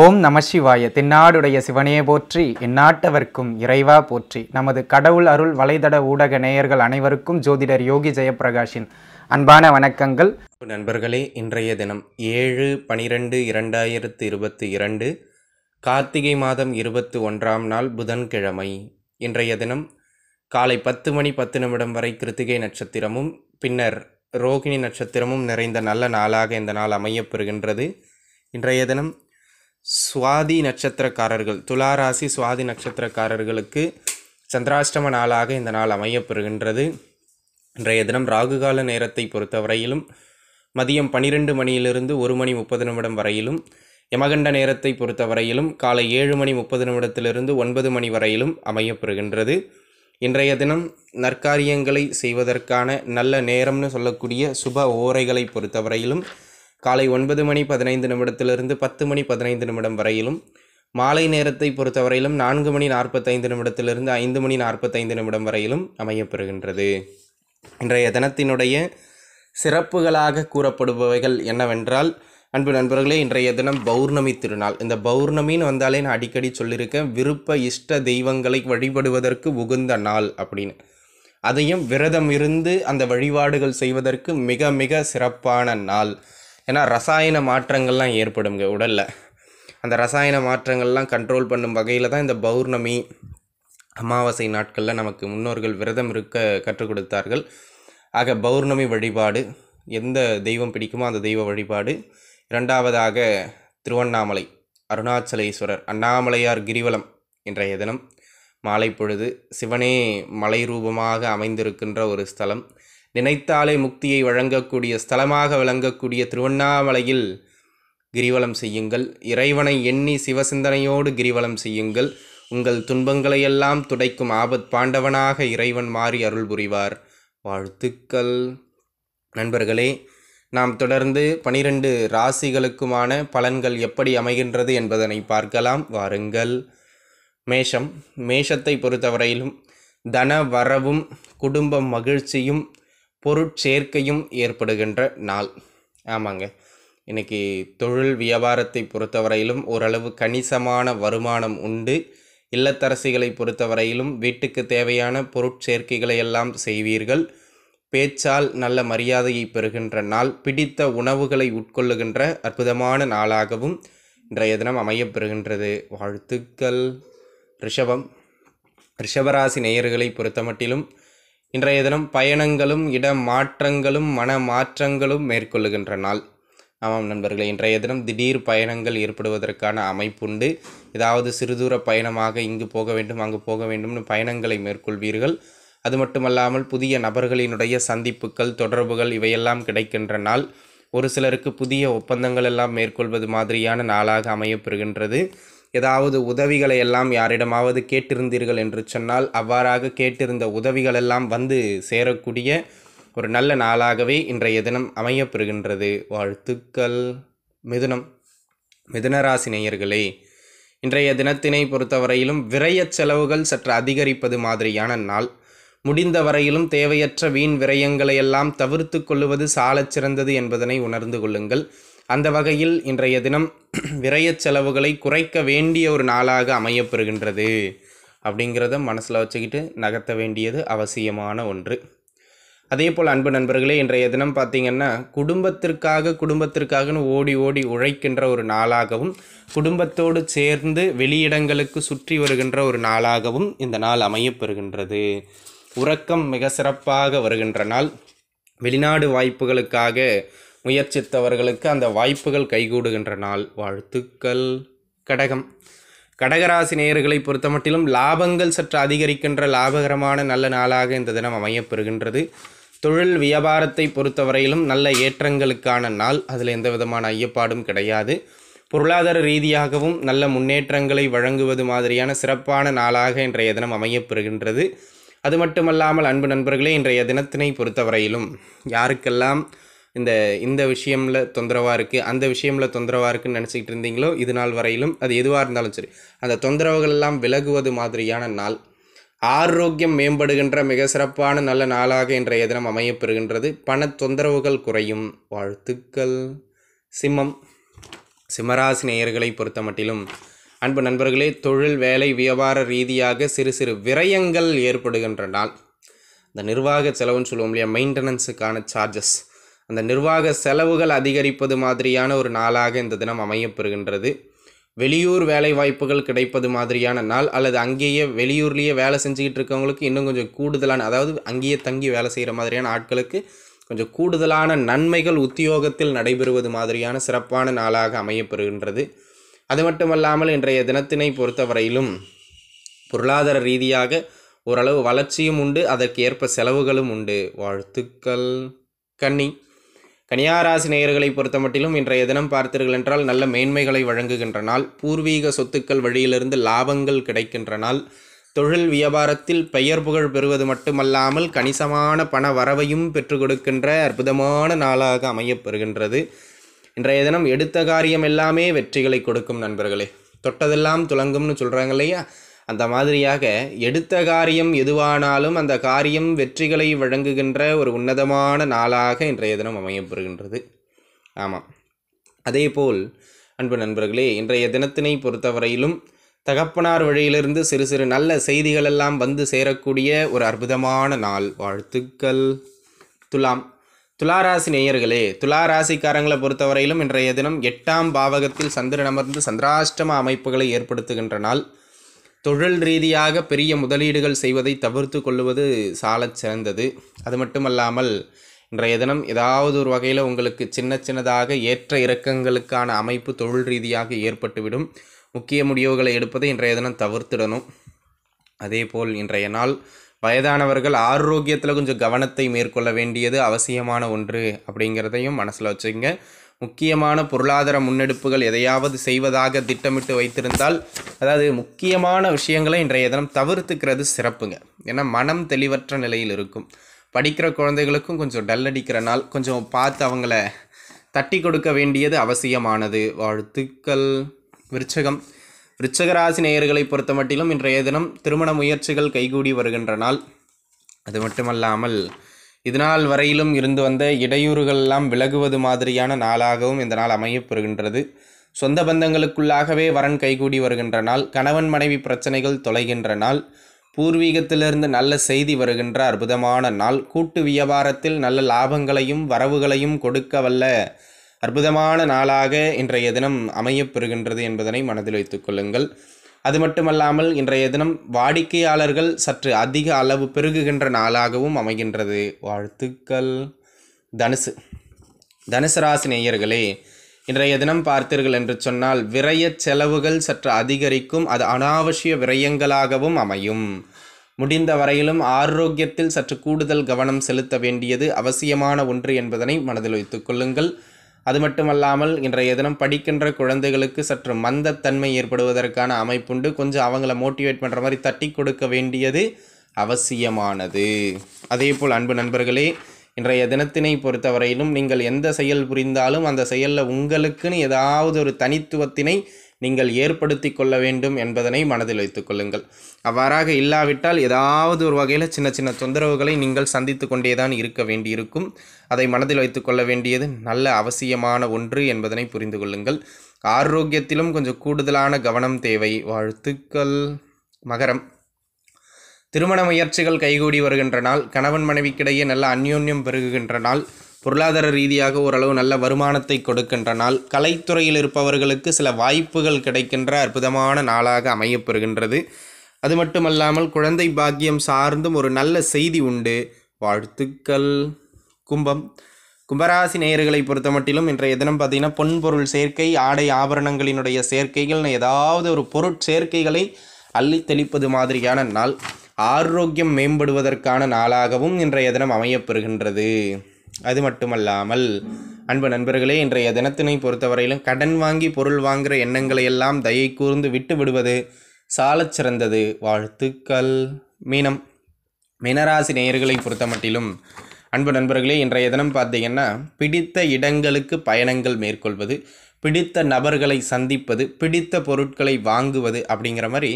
ஓம் சிவாய தென்னாடுடைய சிவனே போற்றி இந்நாட்டவர்க்கும் இறைவா போற்றி நமது கடவுள் அருள் வலைதட ஊடக நேயர்கள் அனைவருக்கும் ஜோதிடர் யோகி ஜெயபிரகாஷின் அன்பான வணக்கங்கள் நண்பர்களே இன்றைய தினம் ஏழு பனிரெண்டு இரண்டாயிரத்து இருபத்தி இரண்டு கார்த்திகை மாதம் இருபத்தி ஒன்றாம் நாள் புதன்கிழமை இன்றைய தினம் காலை பத்து மணி பத்து நிமிடம் வரை கிருத்திகை நட்சத்திரமும் பின்னர் ரோகிணி நட்சத்திரமும் நிறைந்த நல்ல நாளாக இந்த நாள் அமையப்பெறுகின்றது இன்றைய தினம் சுவாதி நட்சத்திரக்காரர்கள் துளாராசி சுவாதி நட்சத்திரக்காரர்களுக்கு சந்திராஷ்டம நாளாக இந்த நாள் அமையப்பெறுகின்றது இன்றைய தினம் ராகுகால நேரத்தை பொறுத்தவரையிலும் மதியம் பனிரெண்டு மணியிலிருந்து ஒரு மணி முப்பது நிமிடம் வரையிலும் யமகண்ட நேரத்தை பொறுத்தவரையிலும் காலை ஏழு மணி முப்பது நிமிடத்திலிருந்து ஒன்பது மணி வரையிலும் அமையப்பெறுகின்றது இன்றைய தினம் நற்காரியங்களை செய்வதற்கான நல்ல நேரம்னு சொல்லக்கூடிய சுப ஓரைகளை பொறுத்தவரையிலும் காலை ஒன்பது மணி பதினைந்து நிமிடத்திலிருந்து பத்து மணி பதினைந்து நிமிடம் வரையிலும் மாலை நேரத்தை பொறுத்தவரையிலும் நான்கு மணி நாற்பத்தைந்து நிமிடத்திலிருந்து ஐந்து மணி நாற்பத்தைந்து நிமிடம் வரையிலும் அமையப்பெறுகின்றது இன்றைய தினத்தினுடைய சிறப்புகளாக கூறப்படுபவைகள் என்னவென்றால் அன்பு நண்பர்களே இன்றைய தினம் பௌர்ணமி திருநாள் இந்த பௌர்ணமின்னு வந்தாலே நான் அடிக்கடி சொல்லியிருக்கேன் விருப்ப இஷ்ட தெய்வங்களை வழிபடுவதற்கு உகுந்த நாள் அப்படின்னு அதையும் விரதம் இருந்து அந்த வழிபாடுகள் செய்வதற்கு மிக மிக சிறப்பான நாள் ஏன்னா ரசாயன மாற்றங்கள்லாம் ஏற்படுங்க உடலில் அந்த ரசாயன மாற்றங்கள்லாம் கண்ட்ரோல் பண்ணும் வகையில் தான் இந்த பௌர்ணமி அமாவாசை நாட்களில் நமக்கு முன்னோர்கள் விரதம் இருக்க கற்றுக் கொடுத்தார்கள் ஆக பௌர்ணமி வழிபாடு எந்த தெய்வம் பிடிக்குமோ அந்த தெய்வ வழிபாடு இரண்டாவதாக திருவண்ணாமலை அருணாச்சலேஸ்வரர் அண்ணாமலையார் கிரிவலம் இன்றைய தினம் மாலை பொழுது சிவனே மலை ரூபமாக அமைந்திருக்கின்ற ஒரு ஸ்தலம் நினைத்தாலே முக்தியை வழங்கக்கூடிய ஸ்தலமாக விளங்கக்கூடிய திருவண்ணாமலையில் கிரிவலம் செய்யுங்கள் இறைவனை எண்ணி சிவசிந்தனையோடு கிரிவலம் செய்யுங்கள் உங்கள் துன்பங்களையெல்லாம் துடைக்கும் ஆபத் பாண்டவனாக இறைவன் மாறி அருள் புரிவார் வாழ்த்துக்கள் நண்பர்களே நாம் தொடர்ந்து பனிரெண்டு ராசிகளுக்குமான பலன்கள் எப்படி அமைகின்றது என்பதனை பார்க்கலாம் வாருங்கள் மேஷம் மேஷத்தை பொறுத்தவரையிலும் தன வரவும் குடும்ப மகிழ்ச்சியும் பொருட்சேர்க்கையும் ஏற்படுகின்ற நாள் ஆமாங்க இன்றைக்கி தொழில் வியாபாரத்தை பொறுத்தவரையிலும் ஓரளவு கணிசமான வருமானம் உண்டு இல்லத்தரசிகளை பொறுத்தவரையிலும் வீட்டுக்கு தேவையான பொருட்சேர்க்கைகளை எல்லாம் செய்வீர்கள் பேச்சால் நல்ல மரியாதையை பெறுகின்ற நாள் பிடித்த உணவுகளை உட்கொள்ளுகின்ற அற்புதமான நாளாகவும் இன்றைய தினம் அமையப்பெறுகின்றது வாழ்த்துக்கள் ரிஷபம் ரிஷபராசி நேயர்களை பொறுத்தமட்டிலும் இன்றைய தினம் பயணங்களும் இட மாற்றங்களும் மன மாற்றங்களும் மேற்கொள்ளுகின்ற நாள் ஆமாம் நண்பர்களே இன்றைய தினம் திடீர் பயணங்கள் ஏற்படுவதற்கான அமைப்புண்டு ஏதாவது சிறுதூர பயணமாக இங்கு போக வேண்டும் அங்கு போக வேண்டும்னு பயணங்களை மேற்கொள்வீர்கள் அது மட்டுமல்லாமல் புதிய நபர்களினுடைய சந்திப்புகள் தொடர்புகள் இவையெல்லாம் கிடைக்கின்ற நாள் ஒரு சிலருக்கு புதிய ஒப்பந்தங்கள் எல்லாம் மேற்கொள்வது மாதிரியான நாளாக அமையப்பெறுகின்றது ஏதாவது உதவிகளை எல்லாம் யாரிடமாவது கேட்டிருந்தீர்கள் என்று சொன்னால் அவ்வாறாக கேட்டிருந்த உதவிகளெல்லாம் வந்து சேரக்கூடிய ஒரு நல்ல நாளாகவே இன்றைய தினம் அமையப்பெறுகின்றது வாழ்த்துக்கள் மிதுனம் மிதுனராசி நேயர்களே இன்றைய தினத்தினை பொறுத்தவரையிலும் விரைய செலவுகள் சற்று அதிகரிப்பது மாதிரியான நாள் முடிந்த வரையிலும் தேவையற்ற வீண் விரயங்களை எல்லாம் தவிர்த்து கொள்ளுவது சாலச் சிறந்தது என்பதனை உணர்ந்து கொள்ளுங்கள் அந்த வகையில் இன்றைய தினம் விரயச் செலவுகளை குறைக்க வேண்டிய ஒரு நாளாக அமையப்பெறுகின்றது அப்படிங்கிறத மனசில் வச்சுக்கிட்டு நகர்த்த வேண்டியது அவசியமான ஒன்று அதே போல் அன்பு நண்பர்களே இன்றைய தினம் பார்த்திங்கன்னா குடும்பத்திற்காக குடும்பத்திற்காகனு ஓடி ஓடி உழைக்கின்ற ஒரு நாளாகவும் குடும்பத்தோடு சேர்ந்து வெளியிடங்களுக்கு சுற்றி வருகின்ற ஒரு நாளாகவும் இந்த நாள் அமையப்பெறுகின்றது உறக்கம் மிக சிறப்பாக வருகின்ற நாள் வெளிநாடு வாய்ப்புகளுக்காக முயற்சித்தவர்களுக்கு அந்த வாய்ப்புகள் கைகூடுகின்ற நாள் வாழ்த்துக்கள் கடகம் கடகராசி நேயர்களை பொறுத்தமட்டிலும் லாபங்கள் சற்று அதிகரிக்கின்ற லாபகரமான நல்ல நாளாக இந்த தினம் அமையப்பெறுகின்றது தொழில் வியாபாரத்தை பொறுத்தவரையிலும் நல்ல ஏற்றங்களுக்கான நாள் அதில் எந்த விதமான ஐயப்பாடும் கிடையாது பொருளாதார ரீதியாகவும் நல்ல முன்னேற்றங்களை வழங்குவது மாதிரியான சிறப்பான நாளாக இன்றைய தினம் அமையப்பெறுகின்றது அது மட்டுமல்லாமல் அன்பு நண்பர்களே இன்றைய தினத்தினை பொறுத்தவரையிலும் யாருக்கெல்லாம் இந்த இந்த விஷயமில் தொந்தரவாக இருக்குது அந்த விஷயமில் தொந்தரவாக இருக்குதுன்னு நினச்சிக்கிட்டு இருந்தீங்களோ இது நாள் வரையிலும் அது எதுவாக இருந்தாலும் சரி அந்த தொந்தரவுகள் எல்லாம் விலகுவது மாதிரியான நாள் ஆரோக்கியம் மேம்படுகின்ற மிக சிறப்பான நல்ல நாளாக இன்றைய தினம் அமையப்பெறுகின்றது பண தொந்தரவுகள் குறையும் வாழ்த்துக்கள் சிம்மம் சிம்மராசி நேயர்களை பொறுத்த மட்டிலும் அன்பு நண்பர்களே தொழில் வேலை வியாபார ரீதியாக சிறு சிறு விரயங்கள் ஏற்படுகின்ற நாள் இந்த நிர்வாக செலவுன்னு சொல்லுவோம் இல்லையா மெயின்டெனன்ஸுக்கான சார்ஜஸ் அந்த நிர்வாக செலவுகள் அதிகரிப்பது மாதிரியான ஒரு நாளாக இந்த தினம் அமையப்பெறுகின்றது வெளியூர் வேலை வாய்ப்புகள் கிடைப்பது மாதிரியான நாள் அல்லது அங்கேயே வெளியூர்லேயே வேலை செஞ்சுக்கிட்டு இருக்கவங்களுக்கு இன்னும் கொஞ்சம் கூடுதலான அதாவது அங்கேயே தங்கி வேலை செய்கிற மாதிரியான ஆட்களுக்கு கொஞ்சம் கூடுதலான நன்மைகள் உத்தியோகத்தில் நடைபெறுவது மாதிரியான சிறப்பான நாளாக அமையப்பெறுகின்றது அது மட்டுமல்லாமல் இன்றைய தினத்தினை பொறுத்தவரையிலும் பொருளாதார ரீதியாக ஓரளவு வளர்ச்சியும் உண்டு அதற்கு ஏற்ப செலவுகளும் உண்டு வாழ்த்துக்கள் கன்னி கன்னியாராசி நேயர்களை பொறுத்தமட்டிலும் இன்றைய தினம் பார்த்தீர்கள் என்றால் நல்ல மேன்மைகளை வழங்குகின்ற நாள் பூர்வீக சொத்துக்கள் வழியிலிருந்து லாபங்கள் கிடைக்கின்ற நாள் தொழில் வியாபாரத்தில் பெயர் புகழ் பெறுவது மட்டுமல்லாமல் கணிசமான பண வரவையும் பெற்றுக் கொடுக்கின்ற அற்புதமான நாளாக அமையப்பெறுகின்றது இன்றைய தினம் எடுத்த காரியம் எல்லாமே வெற்றிகளை கொடுக்கும் நண்பர்களே தொட்டதெல்லாம் துலங்கும்னு சொல்கிறாங்க இல்லையா அந்த மாதிரியாக எடுத்த காரியம் எதுவானாலும் அந்த காரியம் வெற்றிகளை வழங்குகின்ற ஒரு உன்னதமான நாளாக இன்றைய தினம் அமையப்பெறுகின்றது ஆமாம் அதேபோல் அன்பு நண்பர்களே இன்றைய தினத்தினை பொறுத்தவரையிலும் தகப்பனார் வழியிலிருந்து சிறு சிறு நல்ல செய்திகளெல்லாம் வந்து சேரக்கூடிய ஒரு அற்புதமான நாள் வாழ்த்துக்கள் துலாம் துளாராசி நேயர்களே துளாராசிக்காரங்களை பொறுத்தவரையிலும் இன்றைய தினம் எட்டாம் பாவகத்தில் சந்திரன் அமர்ந்து சந்திராஷ்டம அமைப்புகளை ஏற்படுத்துகின்ற நாள் தொழில் ரீதியாக பெரிய முதலீடுகள் செய்வதை தவிர்த்து கொள்வது சாலச் சிறந்தது அது மட்டுமல்லாமல் இன்றைய தினம் ஏதாவது ஒரு வகையில் உங்களுக்கு சின்ன சின்னதாக ஏற்ற இறக்கங்களுக்கான அமைப்பு தொழில் ரீதியாக ஏற்பட்டுவிடும் முக்கிய முடிவுகளை எடுப்பதை இன்றைய தினம் தவிர்த்திடணும் அதேபோல் இன்றைய நாள் வயதானவர்கள் ஆரோக்கியத்தில் கொஞ்சம் கவனத்தை மேற்கொள்ள வேண்டியது அவசியமான ஒன்று அப்படிங்கிறதையும் மனசில் வச்சுங்க முக்கியமான பொருளாதார முன்னெடுப்புகள் எதையாவது செய்வதாக திட்டமிட்டு வைத்திருந்தால் அதாவது முக்கியமான விஷயங்களை இன்றைய தினம் தவிர்த்துக்கிறது சிறப்புங்க ஏன்னா மனம் தெளிவற்ற நிலையில் இருக்கும் படிக்கிற குழந்தைகளுக்கும் கொஞ்சம் டல் அடிக்கிற நாள் கொஞ்சம் பார்த்து அவங்கள தட்டி கொடுக்க வேண்டியது அவசியமானது வாழ்த்துக்கள் விருச்சகம் விருச்சகராசி நேயர்களை பொறுத்த மட்டிலும் இன்றைய தினம் திருமண முயற்சிகள் கைகூடி வருகின்ற நாள் அது மட்டுமல்லாமல் இதுநாள் வரையிலும் இருந்து வந்த எல்லாம் விலகுவது மாதிரியான நாளாகவும் இந்த நாள் அமையப்பெறுகின்றது சொந்த பந்தங்களுக்குள்ளாகவே வரன் கைகூடி வருகின்ற நாள் கணவன் மனைவி பிரச்சனைகள் தொலைகின்ற நாள் பூர்வீகத்திலிருந்து நல்ல செய்தி வருகின்ற அற்புதமான நாள் கூட்டு வியாபாரத்தில் நல்ல லாபங்களையும் வரவுகளையும் கொடுக்க வல்ல அற்புதமான நாளாக இன்றைய தினம் அமையப்பெறுகின்றது என்பதனை மனதில் வைத்துக்கொள்ளுங்கள் அது மட்டுமல்லாமல் இன்றைய தினம் வாடிக்கையாளர்கள் சற்று அதிக அளவு பெருகுகின்ற நாளாகவும் அமைகின்றது வாழ்த்துக்கள் தனுசு தனுசு ராசி நேயர்களே இன்றைய தினம் பார்த்தீர்கள் என்று சொன்னால் விரய செலவுகள் சற்று அதிகரிக்கும் அது அனாவசிய விரயங்களாகவும் அமையும் முடிந்த வரையிலும் ஆரோக்கியத்தில் சற்று கூடுதல் கவனம் செலுத்த வேண்டியது அவசியமான ஒன்று என்பதனை மனதில் வைத்துக் கொள்ளுங்கள் அது மட்டுமல்லாமல் இன்றைய தினம் படிக்கின்ற குழந்தைகளுக்கு சற்று மந்தத்தன்மை ஏற்படுவதற்கான அமைப்புண்டு கொஞ்சம் அவங்கள மோட்டிவேட் பண்ணுற மாதிரி தட்டி கொடுக்க வேண்டியது அவசியமானது அதே போல் அன்பு நண்பர்களே இன்றைய தினத்தினை பொறுத்தவரையிலும் நீங்கள் எந்த செயல் புரிந்தாலும் அந்த செயலில் உங்களுக்குன்னு ஏதாவது ஒரு தனித்துவத்தினை நீங்கள் ஏற்படுத்தி கொள்ள வேண்டும் என்பதனை மனதில் வைத்துக்கொள்ளுங்கள் அவ்வாறாக இல்லாவிட்டால் ஏதாவது ஒரு வகையில் சின்ன சின்ன தொந்தரவுகளை நீங்கள் சந்தித்து கொண்டேதான் இருக்க வேண்டியிருக்கும் அதை மனதில் வைத்துக்கொள்ள வேண்டியது நல்ல அவசியமான ஒன்று என்பதனை புரிந்து கொள்ளுங்கள் ஆரோக்கியத்திலும் கொஞ்சம் கூடுதலான கவனம் தேவை வாழ்த்துக்கள் மகரம் திருமண முயற்சிகள் கைகூடி வருகின்ற நாள் கணவன் மனைவிக்கிடையே நல்ல அந்யோன்யம் பெருகுகின்ற நாள் பொருளாதார ரீதியாக ஓரளவு நல்ல வருமானத்தை கொடுக்கின்ற நாள் கலைத்துறையில் இருப்பவர்களுக்கு சில வாய்ப்புகள் கிடைக்கின்ற அற்புதமான நாளாக அமையப்பெறுகின்றது அது மட்டுமல்லாமல் குழந்தை பாக்கியம் சார்ந்தும் ஒரு நல்ல செய்தி உண்டு வாழ்த்துக்கள் கும்பம் கும்பராசி நேயர்களை பொறுத்த மட்டிலும் இன்றைய தினம் பார்த்திங்கன்னா பொன்பொருள் சேர்க்கை ஆடை ஆபரணங்களினுடைய சேர்க்கைகள் ஏதாவது ஒரு பொருட்சேர்க்கைகளை அள்ளி தெளிப்பது மாதிரியான நாள் ஆரோக்கியம் மேம்படுவதற்கான நாளாகவும் இன்றைய தினம் அமையப்பெறுகின்றது அது மட்டுமல்லாமல் அன்பு நண்பர்களே இன்றைய தினத்தினை பொறுத்தவரையிலும் கடன் வாங்கி பொருள் வாங்குகிற எண்ணங்களை எல்லாம் தயை கூர்ந்து விட்டு விடுவது சாலச் சிறந்தது வாழ்த்துக்கள் மீனம் மீனராசி நேயர்களை பொறுத்த மட்டிலும் அன்பு நண்பர்களே இன்றைய தினம் பார்த்தீங்கன்னா பிடித்த இடங்களுக்கு பயணங்கள் மேற்கொள்வது பிடித்த நபர்களை சந்திப்பது பிடித்த பொருட்களை வாங்குவது அப்படிங்கிற மாதிரி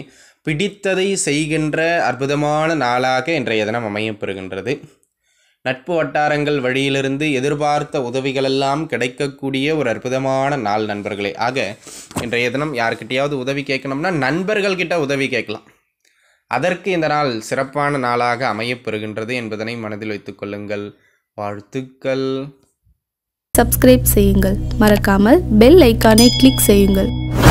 பிடித்ததை செய்கின்ற அற்புதமான நாளாக இன்றைய தினம் அமையப்பெறுகின்றது நட்பு வட்டாரங்கள் வழியிலிருந்து எதிர்பார்த்த உதவிகளெல்லாம் கிடைக்கக்கூடிய ஒரு அற்புதமான நாள் நண்பர்களே ஆக இன்றைய தினம் யாருக்கிட்டையாவது உதவி கேட்கணும்னா நண்பர்கள்கிட்ட உதவி கேட்கலாம் அதற்கு இந்த நாள் சிறப்பான நாளாக அமையப்பெறுகின்றது என்பதனை மனதில் வைத்துக்கொள்ளுங்கள் வாழ்த்துக்கள் சப்ஸ்கிரைப் செய்யுங்கள் மறக்காமல் பெல் ஐக்கானை கிளிக் செய்யுங்கள்